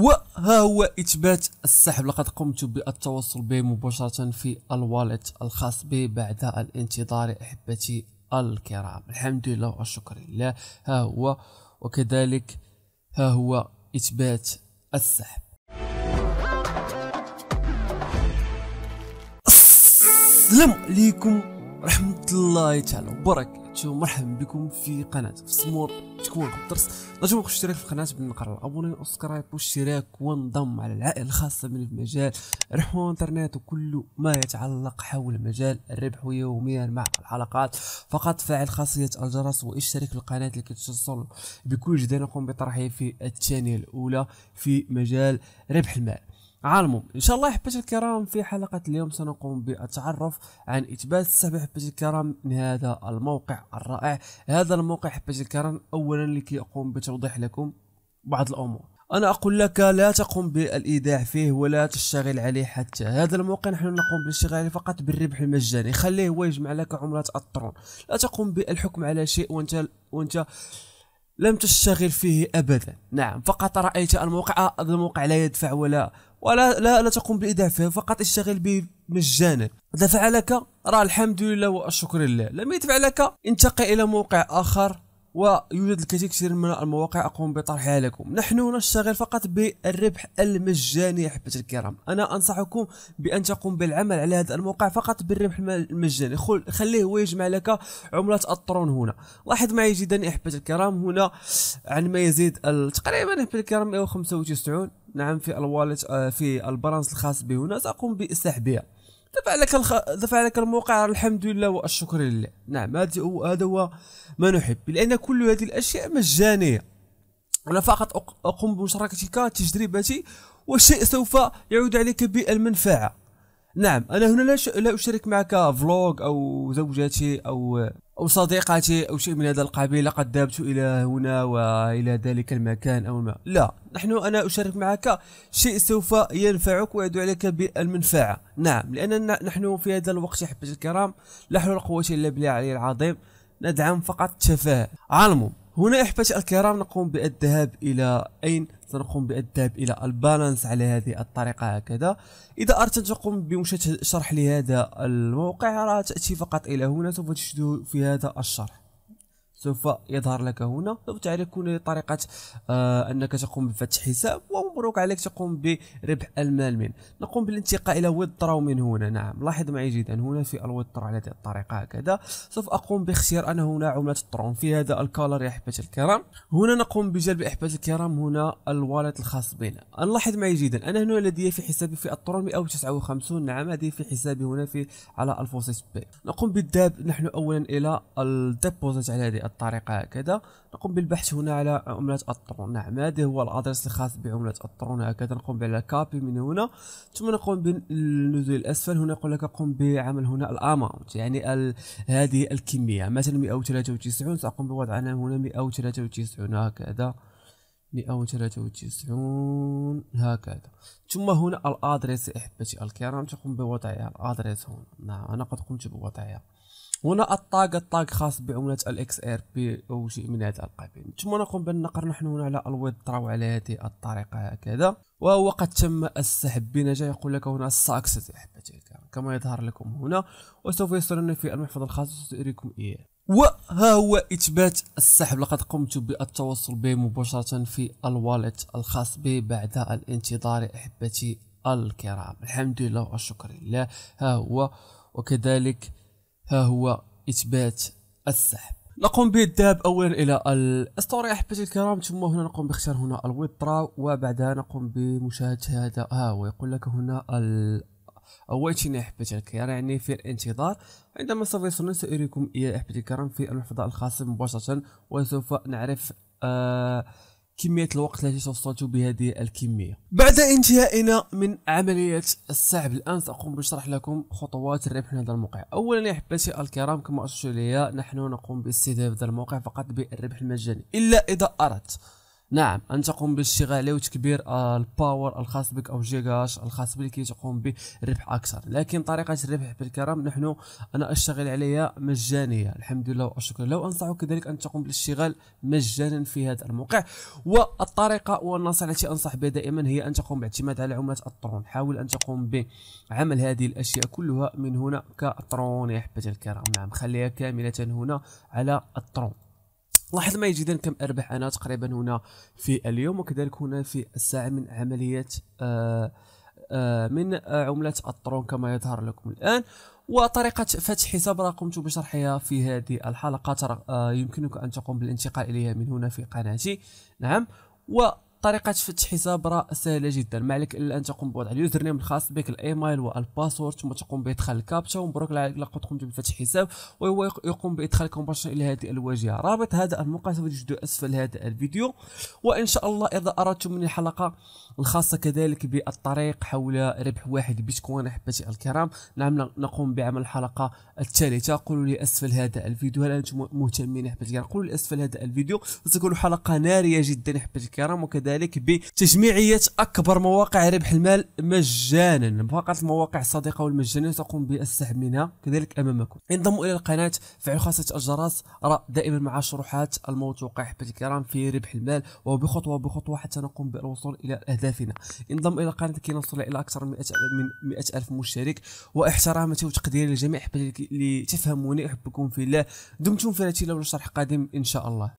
وها هو اثبات السحب لقد قمت بالتواصل به مباشره في الوالت الخاص بي بعد الانتظار احبتي الكرام الحمد لله والشكر لله ها هو وكذلك ها هو اثبات السحب السلام عليكم ورحمه الله تعالى وبركاته تشوفوا مرحبا بكم في قناه في سمور تكون الدرس لا تنسوا اشتراك في القناه بالنقر الابوني والسبسكرايب واشتراك وانضم على العائله الخاصه من في مجال انترنت وكل ما يتعلق حول مجال الربح يوميا مع الحلقات فقط فعل خاصيه الجرس واشترك في القناه لكي تصل بكل جديد نقوم بطرحه في التشانيل الاولى في مجال ربح المال عالمهم ان شاء الله حبات الكرام في حلقه اليوم سنقوم بالتعرف عن اثبات سبع حبات الكرام من هذا الموقع الرائع هذا الموقع حبات الكرام اولا لكي اقوم بتوضيح لكم بعض الامور انا اقول لك لا تقوم بالايداع فيه ولا تشتغل عليه حتى هذا الموقع نحن نقوم بالاشتغال عليه فقط بالربح المجاني خليه هو يجمع لك عملات الترون لا تقوم بالحكم على شيء وانت وانت لم تشتغل فيه ابدا نعم فقط رايت الموقع آه، هذا الموقع لا يدفع ولا ولا لا, لا تقوم فيه فقط اشتغل به مجانا إذا فعلك راه الحمد لله والشكر لله لم يدفع لك انتقل إلى موقع آخر ويوجد الكثير من المواقع اقوم بطرحها لكم نحن نشتغل فقط بالربح المجاني يا حبة الكرام انا انصحكم بان تقوم بالعمل على هذا الموقع فقط بالربح المجاني خليه هو يجمع لك عملة الطرون هنا لاحظ معي جدا يا حبة الكرام هنا عن ما يزيد تقريبا يا الكرام 195 نعم في الوالت آه، في البرانس الخاص به هنا سأقوم بسحبها دفع لك الخ... دفع لك الموقع الحمد لله والشكر لله نعم هذا هو هذا هو ما نحب لان كل هذه الاشياء مجانيه انا فقط اقوم بمشاركتك تجربتي والشيء سوف يعود عليك بالمنفعه نعم انا هنا لا, لا اشارك معك فلوج او زوجتي او أو صديقاتي أو شيء من هذا القبيل قد ذهبت إلى هنا وإلى ذلك المكان أو ما لا نحن أنا أشارك معك شيء سوف ينفعك ويدعو عليك بالمنفعة نعم لأننا نحن في هذا الوقت أحبتي الكرام لا حول ولا قوة إلا بالله العلي العظيم ندعم فقط التفاهة على هنا احبتي الكرام نقوم بالذهاب الى اين سنقوم بالذهاب الى البالانس على هذه الطريقه هكذا اذا اردت ان تقوم بمشاهده شرح لهذا الموقع راه تاتي فقط الى هنا سوف تجد في هذا الشرح سوف يظهر لك هنا سوف تعرف كل طريقة آه أنك تقوم بفتح حساب ومبروك عليك تقوم بربح المال من نقوم بالانتقال إلى ويدترو من هنا نعم لاحظ معي جيدا هنا في الويدتر على هذه الطريقة هكذا سوف أقوم باختيار أنا هنا عملة الترون في هذا الكالر يا أحبة الكرام هنا نقوم بجلب أحبة الكرام هنا الوالد الخاص بنا نلاحظ معي جدا أنا هنا لدي في حسابي في الترون 159 نعم هذه في حسابي هنا في على الفوسيت بي نقوم بالذهاب نحن أولا إلى الديبوزيت على هذه الطريقة هكذا نقوم بالبحث هنا على عملة الترون نعم هذا هو الأدرس الخاص بعملة الترون هكذا نقوم على كابي من هنا ثم نقوم بالنزول الأسفل هنا يقول لك قم بعمل هنا الأماونت يعني ال... هذه الكمية مثلا 193 سأقوم بوضع أنا هنا 193 هكذا 193 هكذا ثم هنا الادريس احبتي الكرام تقوم بوضعها الادريس هنا نعم انا قد قمت بوضعها هنا الطاق الطاق خاص بعملة الاكس ار بي او شيء من هذا القبيل ثم نقوم بالنقر نحن هنا على الويب طراو على هذه الطريقة هكذا وهو قد تم السحب بنجاح يقول لك هنا ساكسس احبتي كما يظهر لكم هنا وسوف يصلني في المحفظة الخاصة سأريكم اياه وها هو اثبات السحب لقد قمت بالتوصل به مباشرة في الوالت الخاص به بعد الانتظار احبتي الكرام الحمد لله والشكر لله ها هو وكذلك ها هو إثبات السحب نقوم بالذهاب اولا الى الاستوري احبتي الكرام ثم هنا نقوم باختيار هنا الويترا وبعدها نقوم بمشاهده هذا ها هو يقول لك هنا ال اويتين احبتي الكرام يعني في الانتظار عندما سوف يصلني ساريكم اياه احبتي الكرام في المحفظه الخاصه مباشره وسوف نعرف آه كمية الوقت التي توصلت بهذه الكمية بعد انتهائنا من عملية السحب الآن سأقوم بشرح لكم خطوات الربح من هذا الموقع أولا يا أحبتي الكرام كما أشرت نحن نقوم باستهداف هذا الموقع فقط بالربح المجاني إلا إذا أردت نعم أن تقوم بالاشتغال وتكبير آه، الباور الخاص بك أو جيجاش الخاص بك لكي تقوم بربح أكثر لكن طريقة الربح بالكرم نحن أنا أشتغل عليها مجانية الحمد لله والشكر لو أنصحك كذلك أن تقوم بالاشتغال مجانا في هذا الموقع والطريقة والنصيحة التي أنصح بها دائما هي أن تقوم باعتماد على عملة الترون حاول أن تقوم بعمل هذه الأشياء كلها من هنا كالترون يا حبة الكرام نعم خليها كاملة هنا على الترون لاحظ ما جدا كم اربح انا تقريبا هنا في اليوم وكذلك هنا في الساعه من عمليه آآ آه، آآ آه، من عمله الترون كما يظهر لكم الان وطريقة فتح حساب قمت بشرحها في هذه الحلقة آه، يمكنك أن تقوم بالانتقال إليها من هنا في قناتي نعم و طريقة فتح حساب راه سهلة جدا ما عليك الا ان تقوم بوضع اليوزر نيم الخاص بك الايميل والباسورد ثم تقوم بادخال الكابتشا ومبروك عليك لقد قمت بفتح حساب وهو يقوم بادخالك مباشرة الى هذه الواجهة رابط هذا الموقع سوف تجده اسفل هذا الفيديو وان شاء الله اذا اردتم من الحلقة الخاصة كذلك بالطريق حول ربح واحد بيتكوين احبتي الكرام نعم نقوم بعمل الحلقة الثالثة قولوا لي اسفل هذا الفيديو هل انتم مهتمين احبتي الكرام قولوا لي اسفل هذا الفيديو ستكون حلقة نارية جدا احبتي الكرام وكذلك ذلك بتجميعية أكبر مواقع ربح المال مجانا فقط المواقع الصادقة والمجانية تقوم بالسحب منها كذلك أمامكم انضموا إلى القناة فعلوا خاصة الجرس أرى دائما مع شروحات الموثوقة أحبتي الكرام في ربح المال وبخطوة بخطوة حتى نقوم بالوصول إلى أهدافنا انضم إلى القناة كي نصل إلى أكثر من 100 من 100 ألف مشترك واحترامتي وتقديري للجميع أحبتي لتفهموني أحبكم في الله دمتم في رتيلة والشرح قادم إن شاء الله